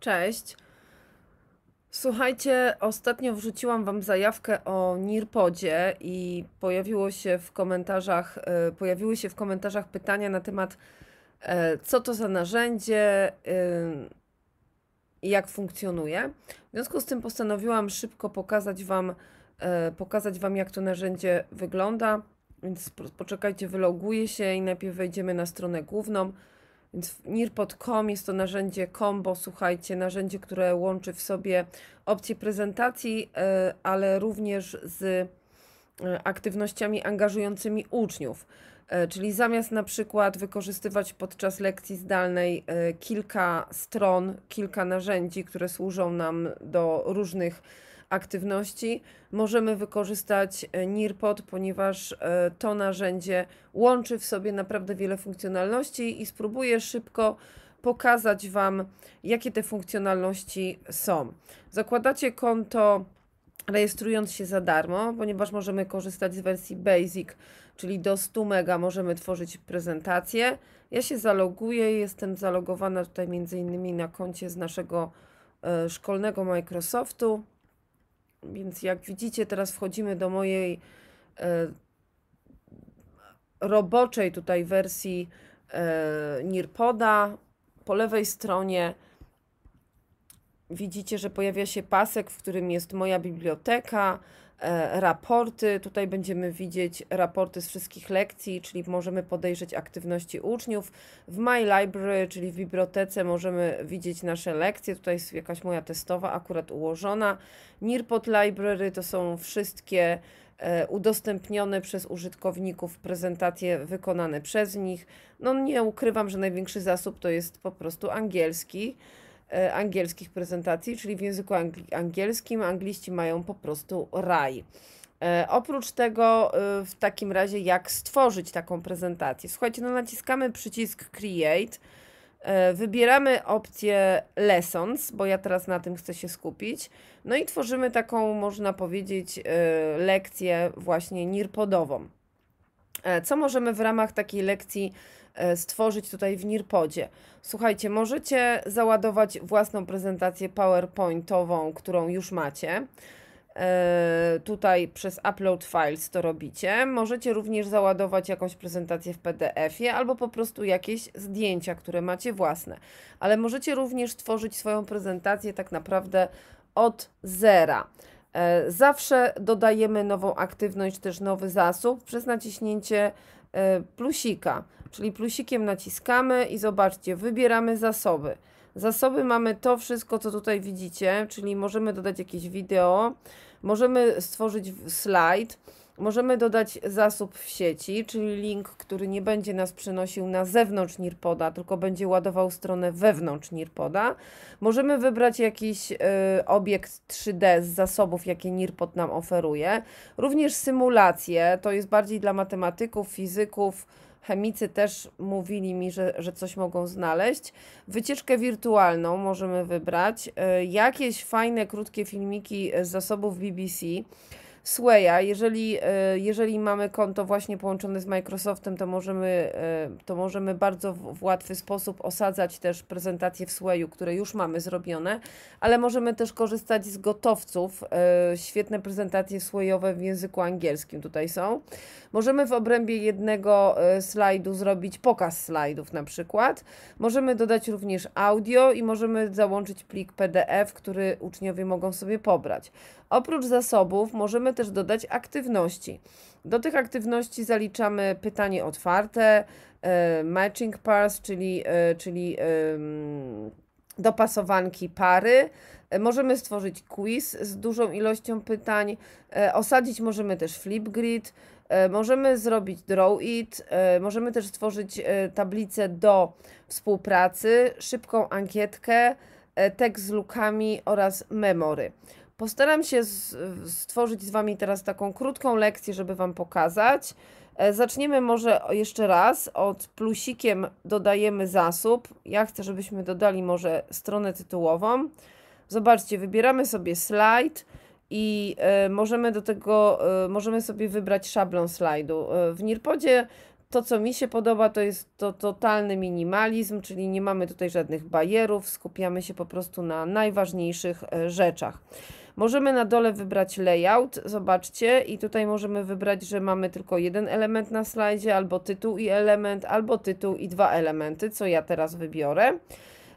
Cześć. Słuchajcie, ostatnio wrzuciłam Wam zajawkę o Nirpodzie i pojawiło się w komentarzach, e, pojawiły się w komentarzach pytania na temat, e, co to za narzędzie e, i jak funkcjonuje. W związku z tym postanowiłam szybko pokazać Wam, pokazać wam jak to narzędzie wygląda. Więc poczekajcie, wyloguję się i najpierw wejdziemy na stronę główną. Więc nir.com jest to narzędzie combo, słuchajcie, narzędzie, które łączy w sobie opcje prezentacji, e, ale również z e, aktywnościami angażującymi uczniów. E, czyli zamiast na przykład wykorzystywać podczas lekcji zdalnej kilka stron, kilka narzędzi, które służą nam do różnych aktywności możemy wykorzystać e, Nearpod, ponieważ e, to narzędzie łączy w sobie naprawdę wiele funkcjonalności i spróbuję szybko pokazać Wam, jakie te funkcjonalności są. Zakładacie konto rejestrując się za darmo, ponieważ możemy korzystać z wersji Basic, czyli do 100 mega możemy tworzyć prezentację. Ja się zaloguję, jestem zalogowana tutaj między innymi na koncie z naszego e, szkolnego Microsoftu. Więc jak widzicie, teraz wchodzimy do mojej e, roboczej tutaj wersji e, Nirpoda. Po lewej stronie widzicie, że pojawia się pasek, w którym jest moja biblioteka, E, raporty. Tutaj będziemy widzieć raporty z wszystkich lekcji, czyli możemy podejrzeć aktywności uczniów. W My Library, czyli w bibliotece, możemy widzieć nasze lekcje. Tutaj jest jakaś moja testowa akurat ułożona. Nearpod Library to są wszystkie e, udostępnione przez użytkowników prezentacje wykonane przez nich. No nie ukrywam, że największy zasób to jest po prostu angielski. E, angielskich prezentacji, czyli w języku angielskim angliści mają po prostu raj. E, oprócz tego, e, w takim razie, jak stworzyć taką prezentację? Słuchajcie, no naciskamy przycisk Create, wybieramy opcję Lessons, bo ja teraz na tym chcę się skupić, no i tworzymy taką, można powiedzieć, lekcję właśnie nirpodową. E, co możemy w ramach takiej lekcji e, stworzyć tutaj w Nirpodzie? Słuchajcie, możecie załadować własną prezentację PowerPointową, którą już macie. E, tutaj przez Upload Files to robicie. Możecie również załadować jakąś prezentację w PDF-ie albo po prostu jakieś zdjęcia, które macie własne. Ale możecie również tworzyć swoją prezentację tak naprawdę od zera. E, zawsze dodajemy nową aktywność, też nowy zasób przez naciśnięcie e, plusika, czyli plusikiem naciskamy i zobaczcie, wybieramy zasoby. Zasoby mamy to wszystko, co tutaj widzicie, czyli możemy dodać jakieś wideo, możemy stworzyć slajd, Możemy dodać zasób w sieci, czyli link, który nie będzie nas przenosił na zewnątrz Nirpoda, tylko będzie ładował stronę wewnątrz Nirpoda. Możemy wybrać jakiś y, obiekt 3D z zasobów, jakie Nirpod nam oferuje. Również symulacje, to jest bardziej dla matematyków, fizyków, chemicy też mówili mi, że, że coś mogą znaleźć. Wycieczkę wirtualną możemy wybrać, y, jakieś fajne, krótkie filmiki z zasobów BBC. Swaya. Jeżeli, e, jeżeli mamy konto właśnie połączone z Microsoftem, to możemy, e, to możemy bardzo w łatwy sposób osadzać też prezentacje w Swayu, które już mamy zrobione, ale możemy też korzystać z gotowców. E, świetne prezentacje swayowe w języku angielskim tutaj są. Możemy w obrębie jednego slajdu zrobić pokaz slajdów na przykład. Możemy dodać również audio i możemy załączyć plik PDF, który uczniowie mogą sobie pobrać. Oprócz zasobów możemy możemy też dodać aktywności. Do tych aktywności zaliczamy pytanie otwarte, e, matching pairs, czyli, e, czyli dopasowanki pary. E, możemy stworzyć quiz z dużą ilością pytań, osadzić możemy też flipgrid, możemy zrobić draw it, możemy też stworzyć tablicę do współpracy, szybką ankietkę, tekst z lukami oraz memory. Postaram się stworzyć z Wami teraz taką krótką lekcję, żeby Wam pokazać. E, zaczniemy może jeszcze raz od plusikiem dodajemy zasób. Ja chcę, żebyśmy dodali może stronę tytułową. Zobaczcie, wybieramy sobie slajd i e, możemy do tego, e, możemy sobie wybrać szablon slajdu. W Nirpodzie to, co mi się podoba, to jest to totalny minimalizm, czyli nie mamy tutaj żadnych barierów, skupiamy się po prostu na najważniejszych rzeczach. Możemy na dole wybrać layout, zobaczcie, i tutaj możemy wybrać, że mamy tylko jeden element na slajdzie, albo tytuł i element, albo tytuł i dwa elementy, co ja teraz wybiorę.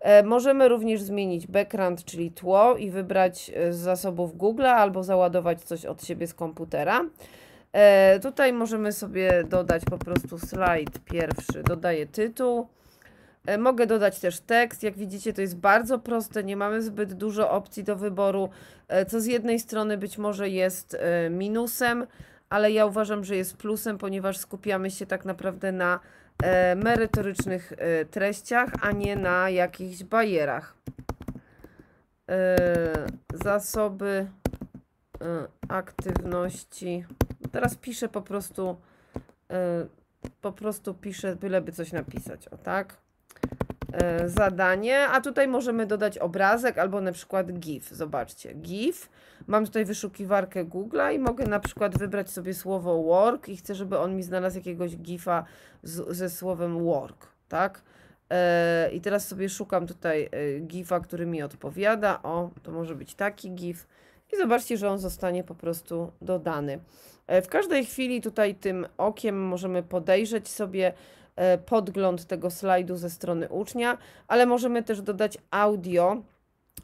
E, możemy również zmienić background, czyli tło i wybrać e, z zasobów Google albo załadować coś od siebie z komputera. E, tutaj możemy sobie dodać po prostu slajd pierwszy, dodaję tytuł. E, mogę dodać też tekst. Jak widzicie, to jest bardzo proste. Nie mamy zbyt dużo opcji do wyboru, e, co z jednej strony być może jest e, minusem, ale ja uważam, że jest plusem, ponieważ skupiamy się tak naprawdę na merytorycznych treściach, a nie na jakichś bajerach. Zasoby aktywności. Teraz piszę po prostu, po prostu piszę, byleby coś napisać, o tak? E, zadanie, a tutaj możemy dodać obrazek albo na przykład GIF. Zobaczcie, GIF. Mam tutaj wyszukiwarkę Google'a i mogę na przykład wybrać sobie słowo work i chcę, żeby on mi znalazł jakiegoś GIFa z, ze słowem work, tak? E, I teraz sobie szukam tutaj e, GIFa, który mi odpowiada. O, to może być taki GIF. I zobaczcie, że on zostanie po prostu dodany. W każdej chwili tutaj tym okiem możemy podejrzeć sobie E, podgląd tego slajdu ze strony ucznia, ale możemy też dodać audio.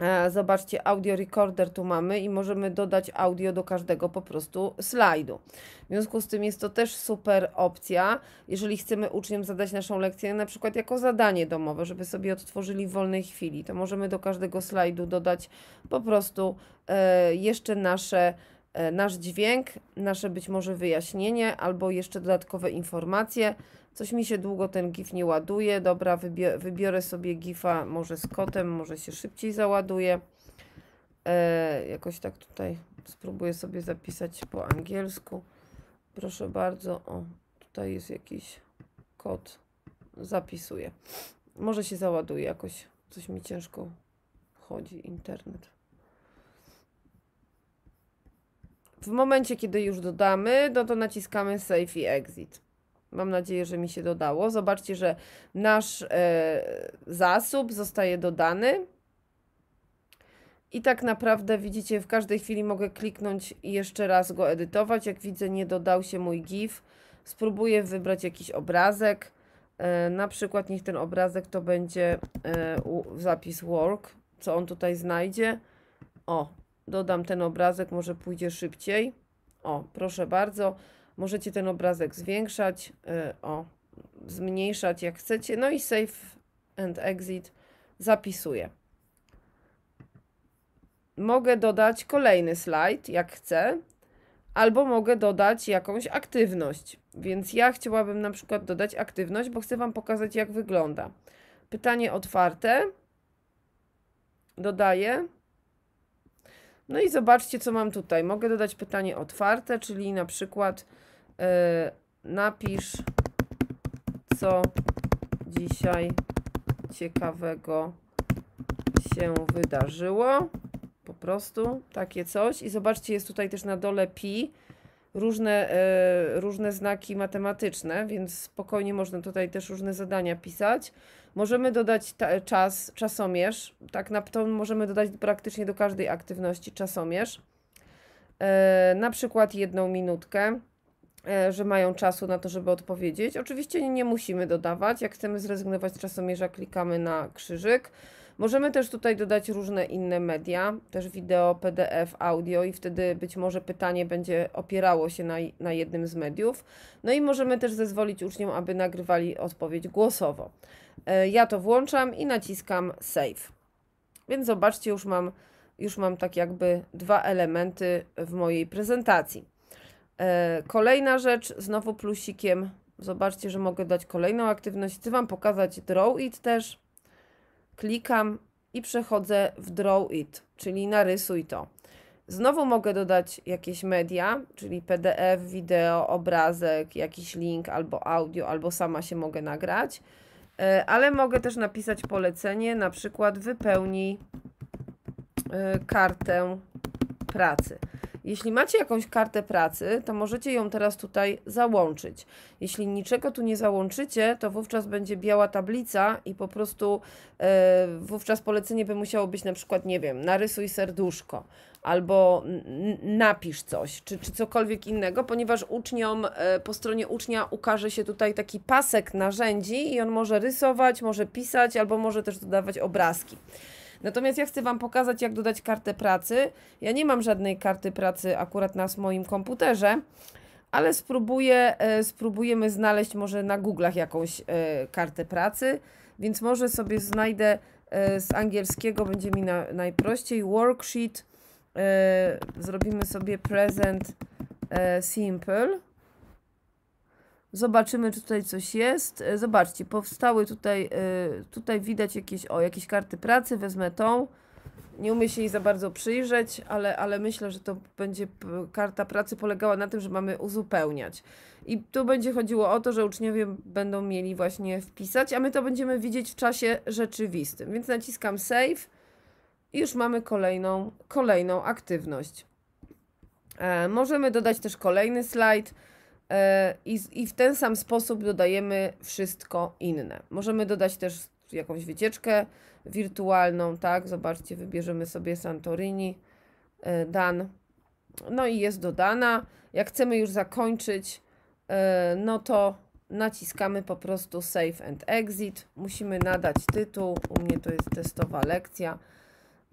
E, zobaczcie, audio recorder tu mamy i możemy dodać audio do każdego po prostu slajdu. W związku z tym jest to też super opcja, jeżeli chcemy uczniom zadać naszą lekcję, na przykład jako zadanie domowe, żeby sobie odtworzyli w wolnej chwili, to możemy do każdego slajdu dodać po prostu e, jeszcze nasze E, nasz dźwięk, nasze być może wyjaśnienie albo jeszcze dodatkowe informacje. Coś mi się długo ten GIF nie ładuje. Dobra, wybiorę sobie GIFa może z kotem, może się szybciej załaduje. E, jakoś tak tutaj spróbuję sobie zapisać po angielsku. Proszę bardzo, o, tutaj jest jakiś kod. Zapisuję. Może się załaduje jakoś. Coś mi ciężko chodzi, internet. W momencie, kiedy już dodamy, no to naciskamy Save i Exit. Mam nadzieję, że mi się dodało. Zobaczcie, że nasz e, zasób zostaje dodany. I tak naprawdę widzicie, w każdej chwili mogę kliknąć i jeszcze raz go edytować. Jak widzę, nie dodał się mój GIF. Spróbuję wybrać jakiś obrazek. E, na przykład niech ten obrazek to będzie e, zapis work, co on tutaj znajdzie. O, dodam ten obrazek, może pójdzie szybciej. O, proszę bardzo. Możecie ten obrazek zwiększać, y, o, zmniejszać jak chcecie. No i save and exit zapisuję. Mogę dodać kolejny slajd, jak chcę, albo mogę dodać jakąś aktywność. Więc ja chciałabym na przykład dodać aktywność, bo chcę Wam pokazać, jak wygląda. Pytanie otwarte. Dodaję. No i zobaczcie, co mam tutaj. Mogę dodać pytanie otwarte, czyli na przykład yy, napisz, co dzisiaj ciekawego się wydarzyło. Po prostu takie coś. I zobaczcie, jest tutaj też na dole pi różne, e, różne znaki matematyczne, więc spokojnie można tutaj też różne zadania pisać. Możemy dodać czas, czasomierz, tak na to możemy dodać praktycznie do każdej aktywności czasomierz. E, na przykład jedną minutkę e, że mają czasu na to, żeby odpowiedzieć. Oczywiście nie musimy dodawać. Jak chcemy zrezygnować z czasomierza, klikamy na krzyżyk. Możemy też tutaj dodać różne inne media, też wideo, PDF, audio i wtedy być może pytanie będzie opierało się na, na jednym z mediów. No i możemy też zezwolić uczniom, aby nagrywali odpowiedź głosowo. E, ja to włączam i naciskam save. Więc zobaczcie, już mam, już mam tak jakby dwa elementy w mojej prezentacji. E, kolejna rzecz, znowu plusikiem. Zobaczcie, że mogę dać kolejną aktywność. Chcę Wam pokazać draw it też klikam i przechodzę w Draw It, czyli narysuj to. Znowu mogę dodać jakieś media, czyli PDF, wideo, obrazek, jakiś link albo audio, albo sama się mogę nagrać, e, ale mogę też napisać polecenie, na przykład wypełnij e, kartę pracy. Jeśli macie jakąś kartę pracy, to możecie ją teraz tutaj załączyć. Jeśli niczego tu nie załączycie, to wówczas będzie biała tablica i po prostu e, wówczas polecenie by musiało być na przykład, nie wiem, narysuj serduszko albo napisz coś, czy, czy cokolwiek innego, ponieważ uczniom, e, po stronie ucznia ukaże się tutaj taki pasek narzędzi i on może rysować, może pisać, albo może też dodawać obrazki. Natomiast ja chcę Wam pokazać, jak dodać kartę pracy. Ja nie mam żadnej karty pracy akurat na moim komputerze, ale spróbuję, e, spróbujemy znaleźć może na Google'ach jakąś e, kartę pracy, więc może sobie znajdę e, z angielskiego, będzie mi na, najprościej. Worksheet, zrobimy sobie present simple Zobaczymy, czy tutaj coś jest. E, zobaczcie, powstały tutaj, e, tutaj widać jakieś, o, jakieś karty pracy, wezmę tą. Nie umiem się jej za bardzo przyjrzeć, ale, ale myślę, że to będzie karta pracy polegała na tym, że mamy uzupełniać. I tu będzie chodziło o to, że uczniowie będą mieli właśnie wpisać, a my to będziemy widzieć w czasie rzeczywistym. Więc naciskam save i już mamy kolejną, kolejną aktywność. E, możemy dodać też kolejny slajd. E, i, i w ten sam sposób dodajemy wszystko inne. Możemy dodać też jakąś wycieczkę wirtualną, tak? Zobaczcie, wybierzemy sobie Santorini, e, Dan. No i jest dodana. Jak chcemy już zakończyć, e, no to naciskamy po prostu Save and Exit. Musimy nadać tytuł. U mnie to jest testowa lekcja.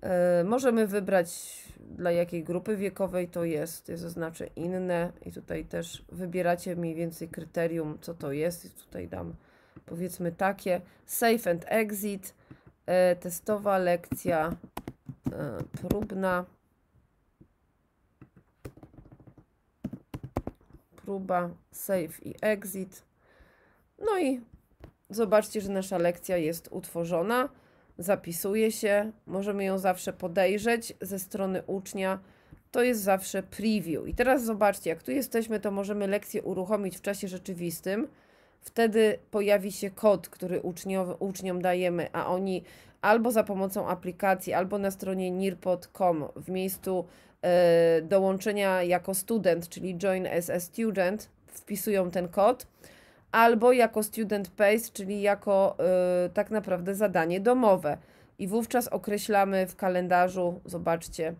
E, możemy wybrać dla jakiej grupy wiekowej to jest. Ja zaznaczę inne i tutaj też wybieracie mniej więcej kryterium, co to jest. I tutaj dam powiedzmy takie. Safe and exit, e, testowa lekcja e, próbna. Próba, save i exit. No i zobaczcie, że nasza lekcja jest utworzona zapisuje się, możemy ją zawsze podejrzeć ze strony ucznia. To jest zawsze preview. I teraz zobaczcie, jak tu jesteśmy, to możemy lekcję uruchomić w czasie rzeczywistym. Wtedy pojawi się kod, który uczniom dajemy, a oni albo za pomocą aplikacji, albo na stronie nirpod.com w miejscu e, dołączenia jako student, czyli join as a student, wpisują ten kod albo jako student pace, czyli jako y, tak naprawdę zadanie domowe. I wówczas określamy w kalendarzu, zobaczcie,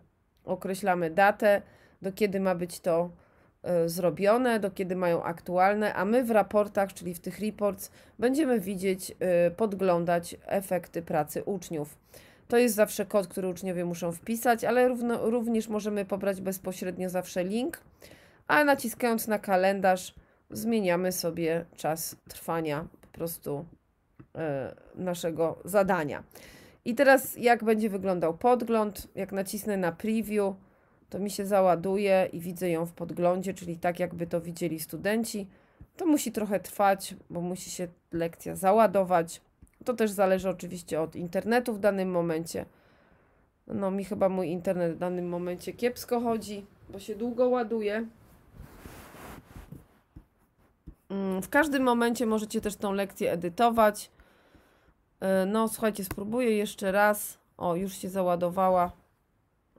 określamy datę, do kiedy ma być to y, zrobione, do kiedy mają aktualne, a my w raportach, czyli w tych reports, będziemy widzieć, y, podglądać efekty pracy uczniów. To jest zawsze kod, który uczniowie muszą wpisać, ale równo, również możemy pobrać bezpośrednio zawsze link, a naciskając na kalendarz, zmieniamy sobie czas trwania po prostu e, naszego zadania. I teraz jak będzie wyglądał podgląd, jak nacisnę na preview, to mi się załaduje i widzę ją w podglądzie, czyli tak jakby to widzieli studenci. To musi trochę trwać, bo musi się lekcja załadować. To też zależy oczywiście od internetu w danym momencie. No mi chyba mój internet w danym momencie kiepsko chodzi, bo się długo ładuje. Mm, w każdym momencie możecie też tą lekcję edytować. E, no, słuchajcie, spróbuję jeszcze raz. O, już się załadowała,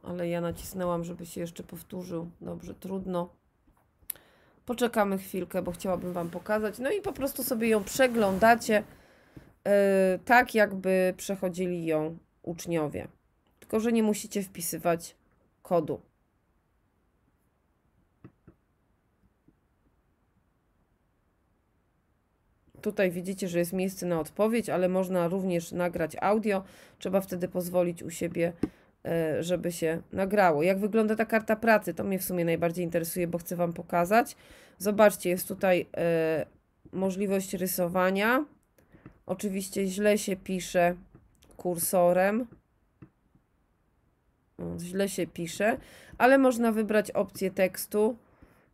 ale ja nacisnęłam, żeby się jeszcze powtórzył. Dobrze, trudno. Poczekamy chwilkę, bo chciałabym Wam pokazać. No i po prostu sobie ją przeglądacie, yy, tak jakby przechodzili ją uczniowie. Tylko, że nie musicie wpisywać kodu. Tutaj widzicie, że jest miejsce na odpowiedź, ale można również nagrać audio. Trzeba wtedy pozwolić u siebie, e, żeby się nagrało. Jak wygląda ta karta pracy? To mnie w sumie najbardziej interesuje, bo chcę Wam pokazać. Zobaczcie, jest tutaj e, możliwość rysowania. Oczywiście źle się pisze kursorem. Źle się pisze, ale można wybrać opcję tekstu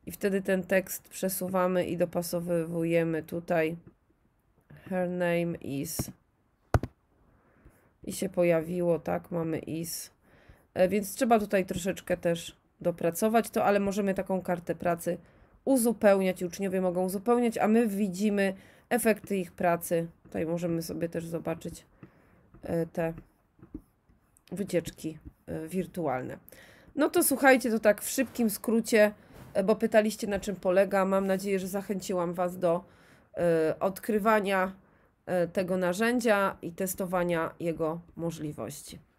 i wtedy ten tekst przesuwamy i dopasowujemy tutaj Her name is. I się pojawiło, tak? Mamy is. E, więc trzeba tutaj troszeczkę też dopracować to, ale możemy taką kartę pracy uzupełniać. Uczniowie mogą uzupełniać, a my widzimy efekty ich pracy. Tutaj możemy sobie też zobaczyć e, te wycieczki e, wirtualne. No to słuchajcie, to tak w szybkim skrócie, bo pytaliście na czym polega. Mam nadzieję, że zachęciłam Was do odkrywania E, tego narzędzia i testowania jego możliwości.